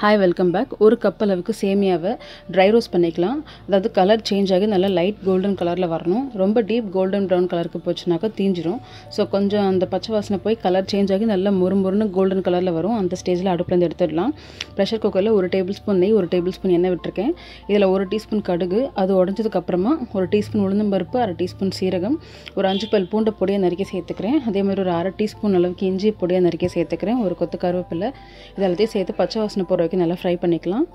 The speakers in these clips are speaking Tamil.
ஹாய் வெல்கம் பேக் ஒரு கப் அளவுக்கு சேமியாவை ட்ரை ரோஸ் பண்ணிக்கலாம் அதாவது கலர் சேஞ்ச் ஆகி நல்லா லைட் கோல்டன் கலரில் வரணும் ரொம்ப டீப் கோல்டன் ப்ரௌன் கலருக்கு போச்சுனாக்கா தீஞ்சிரும் ஸோ கொஞ்சம் அந்த பச்சை வாசனை போய் கலர் சேஞ்ச் ஆகி நல்லா முறுமுறுன்னு கோல்டன் கலரில் வரும் அந்த ஸ்டேஜில் அடுப்புலேருந்து எடுத்துடலாம் ப்ரெஷர் குக்கரில் ஒரு டேபிள் ஸ்பூன் நெய் ஒரு டேபிள் ஸ்பூன் எண்ணெய் விட்டுருக்கேன் இதில் ஒரு டீஸ்பூன் கடுகு அது உடஞ்சதுக்கப்புறமா ஒரு டீஸ்பூன் உளுந்தம்பருப்பு அரை டீஸ்பூன் சீரகம் ஒரு அஞ்சு பல் பூண்ட பொடியை நறுக்கி சேர்த்துக்கிறேன் அதே மாதிரி ஒரு அரை டீஸ்பூன் அளவுக்கு இஞ்சி பொடியை நறுக்கி சேர்த்துக்கிறேன் ஒரு கொத்து கருவேப்பிலை இதெல்லாத்தையும் சேர்த்து பச்சை வாசனை போகிற வரைக்கும் நல்லா ஃப்ரை பண்ணிக்கலாம்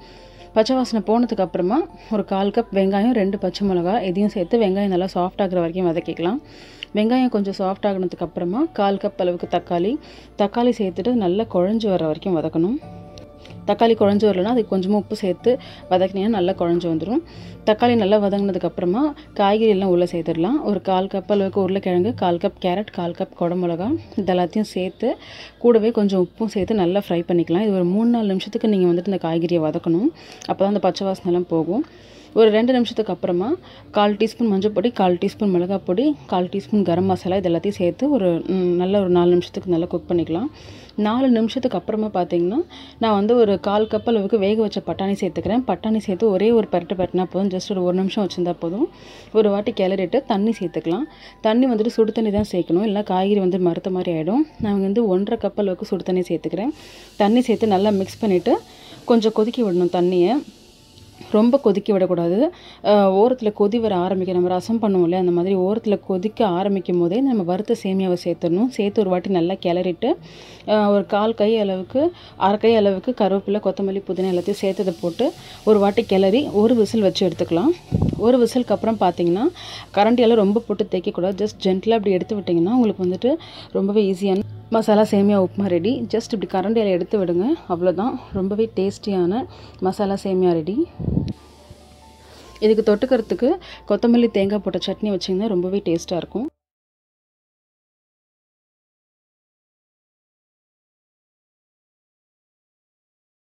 பச்சை வாசனை போனதுக்கப்புறமா ஒரு கால் கப் வெங்காயம் ரெண்டு பச்சை மிளகா இதையும் சேர்த்து வெங்காயம் நல்லா சாஃப்ட் ஆகிற வரைக்கும் வதக்கிக்கலாம் வெங்காயம் கொஞ்சம் சாஃப்ட் ஆகினதுக்கப்புறமா கால் கப் அளவுக்கு தக்காளி தக்காளி சேர்த்துட்டு நல்லா குழஞ்சி வர வரைக்கும் வதக்கணும் தக்காளி குழஞ்சி வரலன்னா அதுக்கு கொஞ்சமாக உப்பு சேர்த்து வதக்கினா நல்லா குழஞ்சி வந்துடும் தக்காளி நல்லா வதங்கினதுக்கப்புறமா காய்கறியெல்லாம் உள்ளே சேர்த்துடலாம் ஒரு கால் கப் அளவுக்கு உருளைக்கிழங்கு கால் கப் கேரட் கால் கப் குடமிளகா இதெல்லாத்தையும் சேர்த்து கூடவே கொஞ்சம் உப்பும் சேர்த்து நல்லா ஃப்ரை பண்ணிக்கலாம் இது ஒரு மூணு நாலு நிமிஷத்துக்கு நீங்கள் வந்துட்டு இந்த காய்கறியை வதக்கணும் அப்போ தான் அந்த பச்சை வாசனெல்லாம் போகும் ஒரு ரெண்டு நிமிஷத்துக்கு அப்புறமா கால் டீஸ்பூன் மஞ்சள் பொடி கால் டீஸ்பூன் மிளகாய் பொடி கால் டீஸ்பூன் கரம் மசாலா இது எல்லாத்தையும் சேர்த்து ஒரு நல்ல ஒரு நாலு நிமிஷத்துக்கு நல்லா குக் பண்ணிக்கலாம் நாலு நிமிஷத்துக்கு அப்புறமா பார்த்தீங்கன்னா நான் வந்து ஒரு கால் கப் அளவுக்கு வேக வச்ச பட்டாணி சேர்த்துக்கிறேன் பட்டாணி சேர்த்து ஒரே ஒரு பரட்டை பரட்டினா போதும் ஜஸ்ட் ஒரு ஒரு நிமிஷம் வச்சுருந்தா போதும் ஒரு வாட்டி கிளறிட்டு தண்ணி சேர்த்துக்கலாம் தண்ணி வந்துட்டு சுடு தண்ணி தான் சேர்க்கணும் இல்லை காய்கறி வந்து மறுத்த மாதிரி ஆகிடும் நான் வந்து ஒன்றரை கப் அளவுக்கு சுடு தண்ணி சேர்த்துக்கிறேன் தண்ணி சேர்த்து நல்லா மிக்ஸ் பண்ணிவிட்டு கொஞ்சம் கொதிக்க விடணும் தண்ணியை ரொம்ப கொதிக்க விடக்கூடாது ஓரத்தில் கொதி வர ஆரம்பிக்கும் நம்ம ரசம் பண்ணுவோம்ல அந்த மாதிரி ஓரத்தில் கொதிக்க ஆரம்பிக்கும் போதே நம்ம வறுத்த சேமியாவை சேர்த்துடணும் சேர்த்து ஒரு வாட்டி நல்லா கிளறிட்டு ஒரு கால் கை அளவுக்கு அரை கை அளவுக்கு கருவேப்பிலை கொத்தமல்லி புதினா எல்லாத்தையும் சேர்த்ததை போட்டு ஒரு வாட்டி கிளறி ஒரு விசில் வச்சு எடுத்துக்கலாம் ஒரு விசிலுக்கு அப்புறம் பார்த்தீங்கன்னா கரண்டியால் ரொம்ப போட்டு தேய்க்கக்கூடாது ஜஸ்ட் ஜென்டிலாக அப்படி எடுத்து விட்டிங்கன்னா உங்களுக்கு வந்துட்டு ரொம்பவே ஈஸியான மசாலா சேமியா உப்புமா ரெடி ஜஸ்ட் இப்படி கரண்டியில் எடுத்து விடுங்க அவ்வளோதான் ரொம்பவே டேஸ்டியான மசாலா சேமியா ரெடி இதுக்கு தொட்டுக்கிறதுக்கு கொத்தமல்லி தேங்காய் போட்ட சட்னி வச்சிங்கன்னா ரொம்பவே டேஸ்ட்டாக இருக்கும்